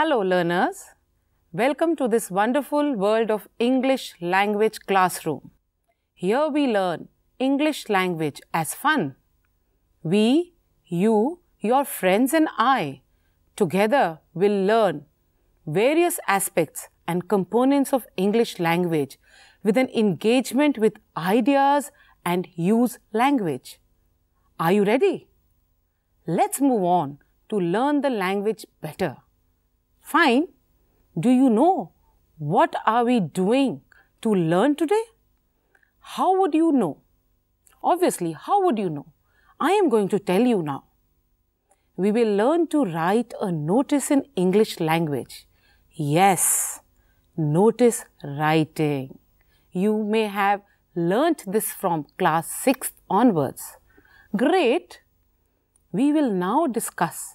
Hello learners, welcome to this wonderful world of English language classroom. Here we learn English language as fun. We, you, your friends and I together will learn various aspects and components of English language with an engagement with ideas and use language. Are you ready? Let's move on to learn the language better. Fine. Do you know what are we doing to learn today? How would you know? Obviously, how would you know? I am going to tell you now. We will learn to write a notice in English language. Yes, notice writing. You may have learnt this from class 6 onwards. Great! We will now discuss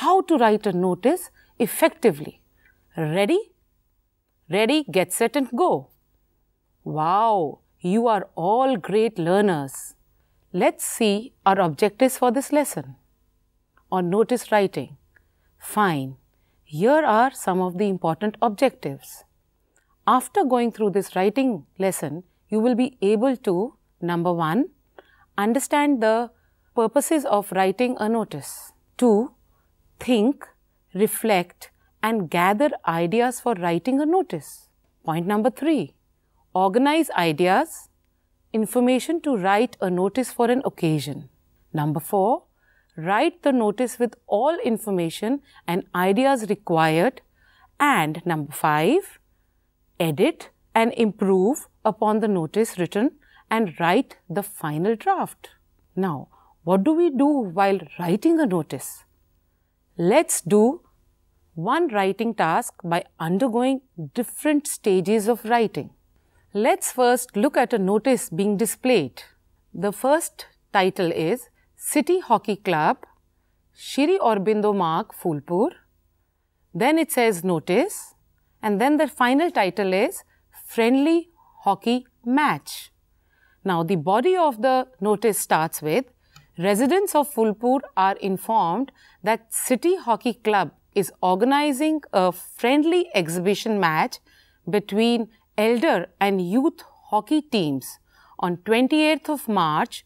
how to write a notice effectively. Ready? Ready, get set and go. Wow, you are all great learners. Let's see our objectives for this lesson. On notice writing. Fine. Here are some of the important objectives. After going through this writing lesson, you will be able to, number one, understand the purposes of writing a notice. Two, think reflect, and gather ideas for writing a notice. Point number three, organize ideas, information to write a notice for an occasion. Number four, write the notice with all information and ideas required. And number five, edit and improve upon the notice written and write the final draft. Now, what do we do while writing a notice? Let's do one writing task by undergoing different stages of writing. Let's first look at a notice being displayed. The first title is City Hockey Club, Shiri Aurobindo Mark, Fulpur. Then it says notice and then the final title is Friendly Hockey Match. Now the body of the notice starts with residents of Fulpur are informed that City Hockey Club is organizing a friendly exhibition match between elder and youth hockey teams on 28th of March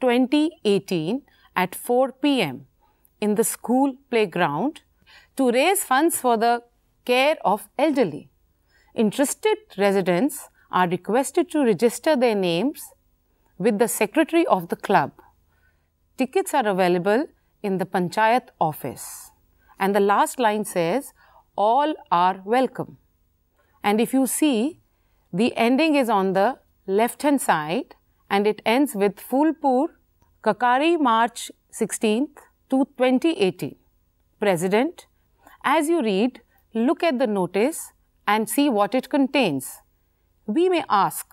2018 at 4 pm in the school playground to raise funds for the care of elderly. Interested residents are requested to register their names with the secretary of the club. Tickets are available in the panchayat office. And the last line says, all are welcome. And if you see, the ending is on the left hand side and it ends with Fulpur, Kakari, March 16th to 2018. President, as you read, look at the notice and see what it contains. We may ask.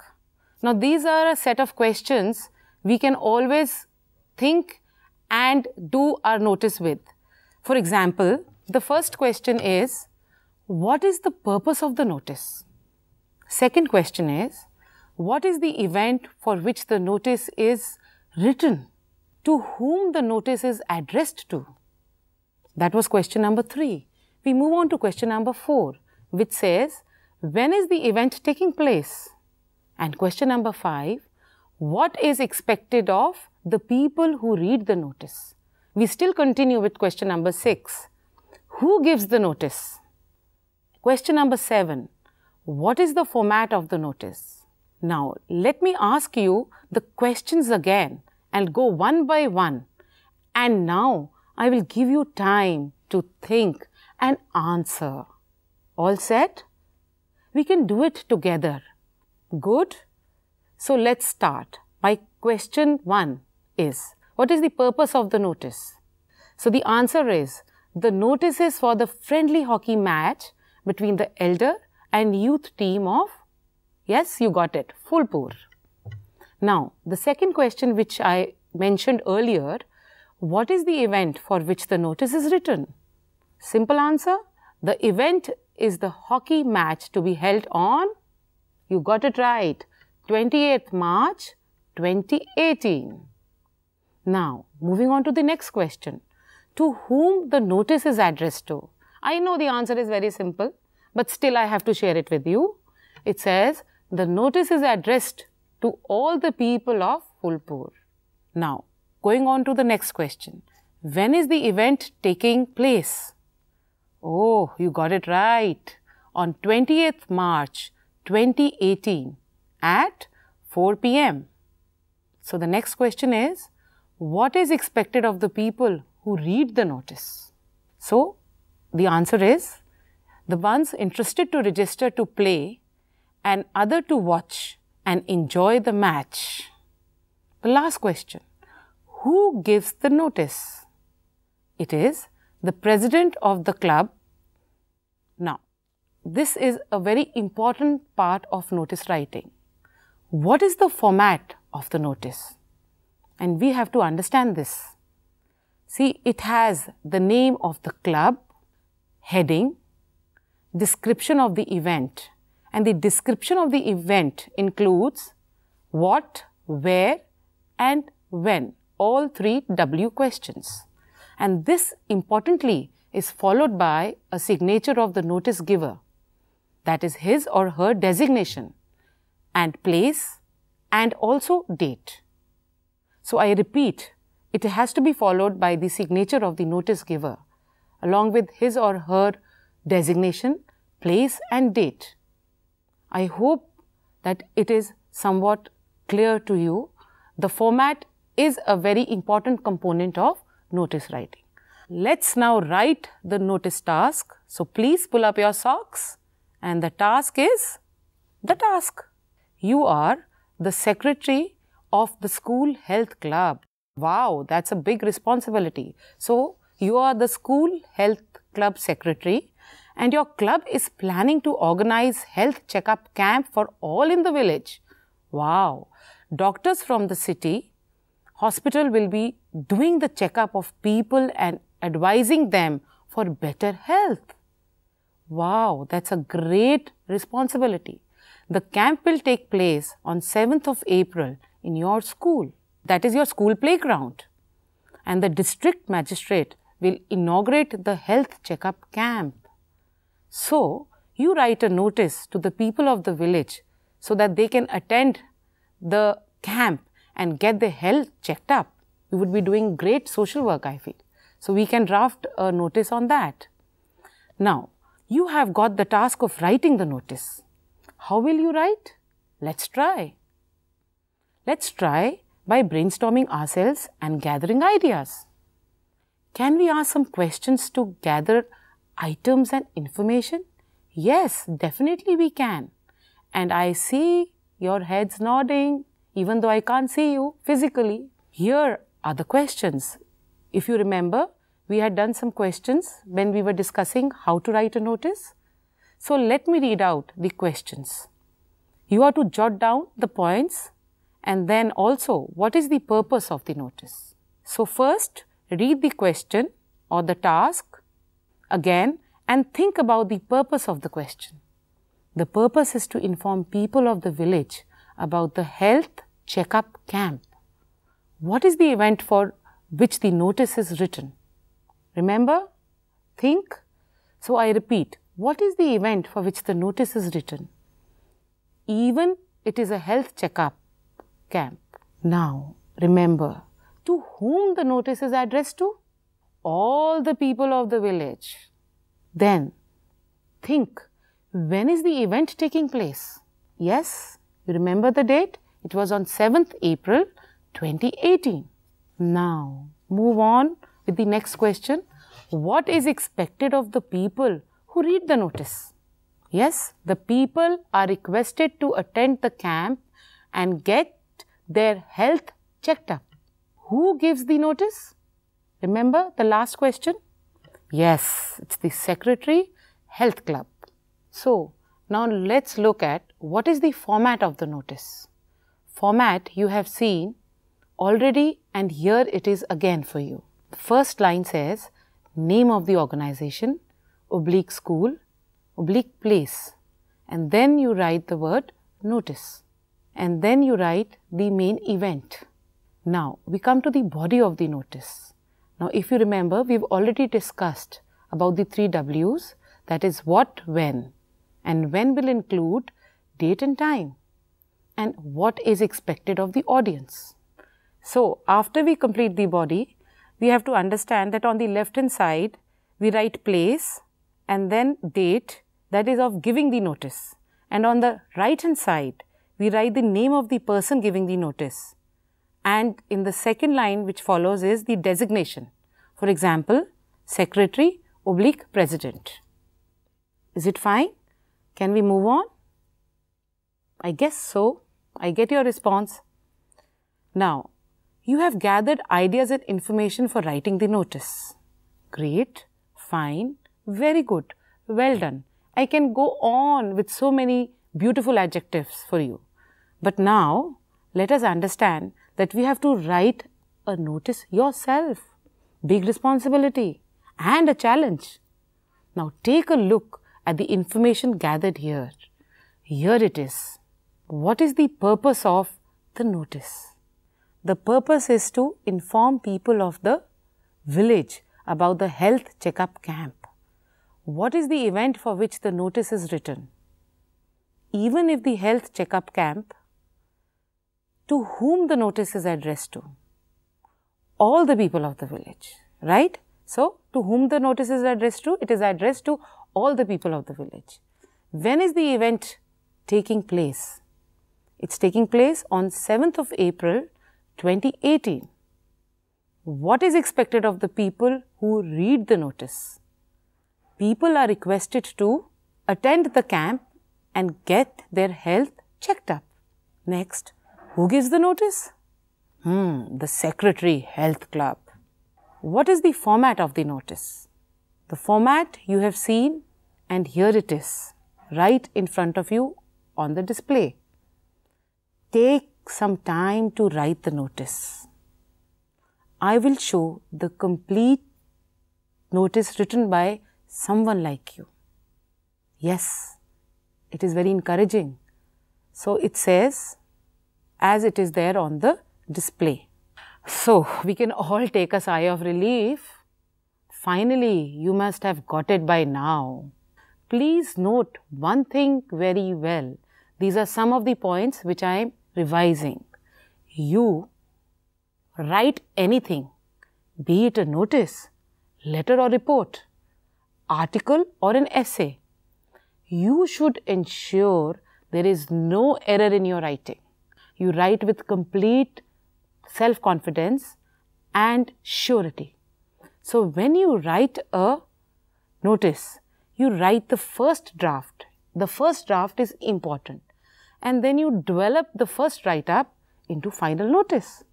Now, these are a set of questions we can always think and do our notice with. For example, the first question is, what is the purpose of the notice? Second question is, what is the event for which the notice is written? To whom the notice is addressed to? That was question number three. We move on to question number four, which says, when is the event taking place? And question number five, what is expected of the people who read the notice? We still continue with question number six. Who gives the notice? Question number seven. What is the format of the notice? Now, let me ask you the questions again and go one by one. And now I will give you time to think and answer. All set? We can do it together. Good? So let's start. My question one is what is the purpose of the notice? So the answer is the notice is for the friendly hockey match between the elder and youth team of, yes, you got it, Fulpur. Now, the second question which I mentioned earlier, what is the event for which the notice is written? Simple answer, the event is the hockey match to be held on, you got it right, 28th March 2018. Now, moving on to the next question To whom the notice is addressed to? I know the answer is very simple, but still I have to share it with you. It says, The notice is addressed to all the people of Fulpur. Now, going on to the next question When is the event taking place? Oh, you got it right. On 20th March 2018 at 4 pm. So, the next question is what is expected of the people who read the notice? So, the answer is the ones interested to register to play and other to watch and enjoy the match. The last question Who gives the notice? It is the president of the club. Now, this is a very important part of notice writing. What is the format of the notice? and we have to understand this. See, it has the name of the club, heading, description of the event, and the description of the event includes what, where, and when, all three W questions. And this importantly is followed by a signature of the notice giver, that is his or her designation, and place, and also date. So I repeat, it has to be followed by the signature of the notice giver, along with his or her designation, place, and date. I hope that it is somewhat clear to you. The format is a very important component of notice writing. Let's now write the notice task. So please pull up your socks and the task is the task. You are the secretary of the school health club. Wow, that's a big responsibility. So, you are the school health club secretary and your club is planning to organize health checkup camp for all in the village. Wow. Doctors from the city hospital will be doing the checkup of people and advising them for better health. Wow, that's a great responsibility. The camp will take place on 7th of April in your school. That is your school playground. And the district magistrate will inaugurate the health checkup camp. So, you write a notice to the people of the village so that they can attend the camp and get their health checked up. You would be doing great social work, I feel. So, we can draft a notice on that. Now, you have got the task of writing the notice. How will you write? Let's try. Let's try by brainstorming ourselves and gathering ideas. Can we ask some questions to gather items and information? Yes, definitely we can. And I see your heads nodding, even though I can't see you physically. Here are the questions. If you remember, we had done some questions when we were discussing how to write a notice. So let me read out the questions. You are to jot down the points and then also what is the purpose of the notice. So, first read the question or the task again and think about the purpose of the question. The purpose is to inform people of the village about the health checkup camp. What is the event for which the notice is written? Remember? Think. So, I repeat, what is the event for which the notice is written? Even it is a health checkup, camp. Now, remember, to whom the notice is addressed to? All the people of the village. Then, think, when is the event taking place? Yes, you remember the date? It was on 7th April 2018. Now, move on with the next question. What is expected of the people who read the notice? Yes, the people are requested to attend the camp and get their health checked up. Who gives the notice? Remember the last question? Yes, it's the secretary, health club. So, now let's look at what is the format of the notice. Format you have seen already and here it is again for you. The first line says name of the organization, oblique school, oblique place and then you write the word notice and then you write the main event. Now, we come to the body of the notice. Now, if you remember, we've already discussed about the three W's that is what, when, and when will include date and time and what is expected of the audience. So, after we complete the body, we have to understand that on the left hand side, we write place and then date that is of giving the notice and on the right hand side, we write the name of the person giving the notice. And in the second line which follows is the designation. For example, secretary oblique president. Is it fine? Can we move on? I guess so. I get your response. Now, you have gathered ideas and information for writing the notice. Great, fine, very good, well done. I can go on with so many beautiful adjectives for you. But now, let us understand that we have to write a notice yourself. Big responsibility and a challenge. Now, take a look at the information gathered here. Here it is. What is the purpose of the notice? The purpose is to inform people of the village about the health checkup camp. What is the event for which the notice is written? Even if the health checkup camp to whom the notice is addressed to? All the people of the village, right? So, to whom the notice is addressed to? It is addressed to all the people of the village. When is the event taking place? It's taking place on 7th of April 2018. What is expected of the people who read the notice? People are requested to attend the camp and get their health checked up. Next, who gives the notice? Hmm, the secretary health club. What is the format of the notice? The format you have seen and here it is right in front of you on the display. Take some time to write the notice. I will show the complete notice written by someone like you. Yes, it is very encouraging. So it says, as it is there on the display. So, we can all take a sigh of relief. Finally, you must have got it by now. Please note one thing very well. These are some of the points which I am revising. You write anything, be it a notice, letter or report, article or an essay. You should ensure there is no error in your writing. You write with complete self confidence and surety. So, when you write a notice, you write the first draft. The first draft is important. And then you develop the first write up into final notice.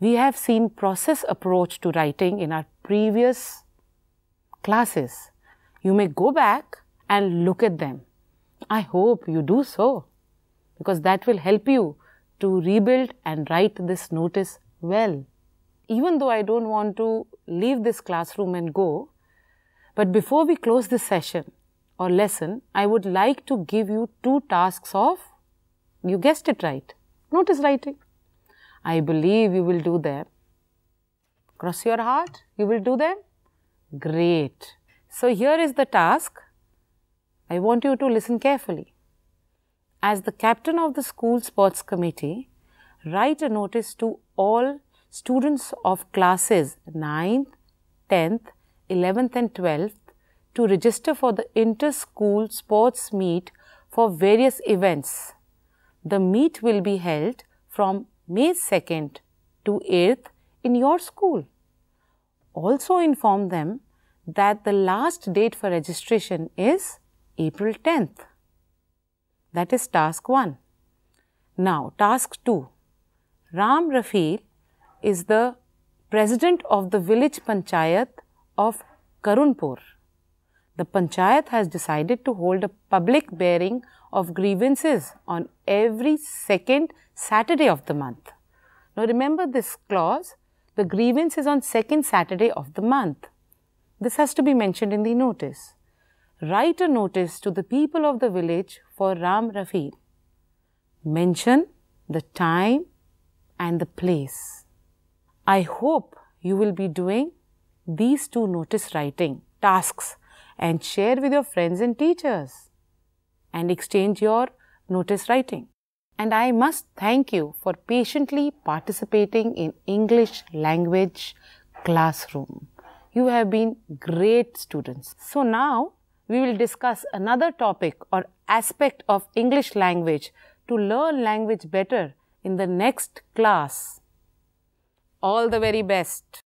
We have seen process approach to writing in our previous classes. You may go back and look at them. I hope you do so because that will help you to rebuild and write this notice well. Even though I don't want to leave this classroom and go, but before we close this session or lesson, I would like to give you two tasks of, you guessed it right, notice writing. I believe you will do them. Cross your heart, you will do them. Great. So here is the task. I want you to listen carefully as the captain of the school sports committee, write a notice to all students of classes 9th, 10th, 11th and 12th to register for the inter-school sports meet for various events. The meet will be held from May 2nd to 8th in your school. Also inform them that the last date for registration is April 10th. That is task 1. Now, task 2. Ram Rafil is the president of the village panchayat of Karunpur. The panchayat has decided to hold a public bearing of grievances on every second Saturday of the month. Now remember this clause, the grievance is on second Saturday of the month. This has to be mentioned in the notice write a notice to the people of the village for Ram Rafi. Mention the time and the place. I hope you will be doing these two notice writing tasks and share with your friends and teachers and exchange your notice writing. And I must thank you for patiently participating in English language classroom. You have been great students. So now we will discuss another topic or aspect of English language to learn language better in the next class. All the very best.